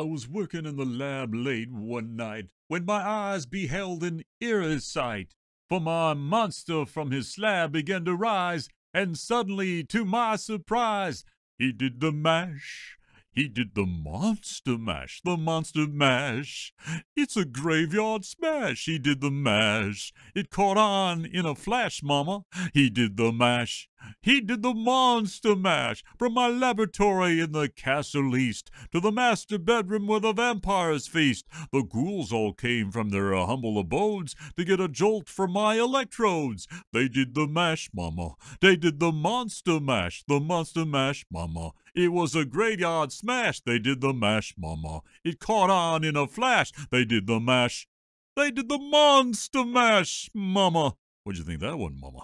I was working in the lab late one night when my eyes beheld an eerie sight, for my monster from his slab began to rise, and suddenly, to my surprise, he did the mash. He did the monster mash, the monster mash. It's a graveyard smash. He did the mash. It caught on in a flash, mama. He did the mash. He did the monster mash from my laboratory in the castle east to the master bedroom where the vampires feast. The ghouls all came from their humble abodes to get a jolt from my electrodes. They did the mash, mama. They did the monster mash, the monster mash, mama. It was a graveyard smash. They did the mash, mama. It caught on in a flash. They did the mash. They did the monster mash, mama. What'd you think that one, mama?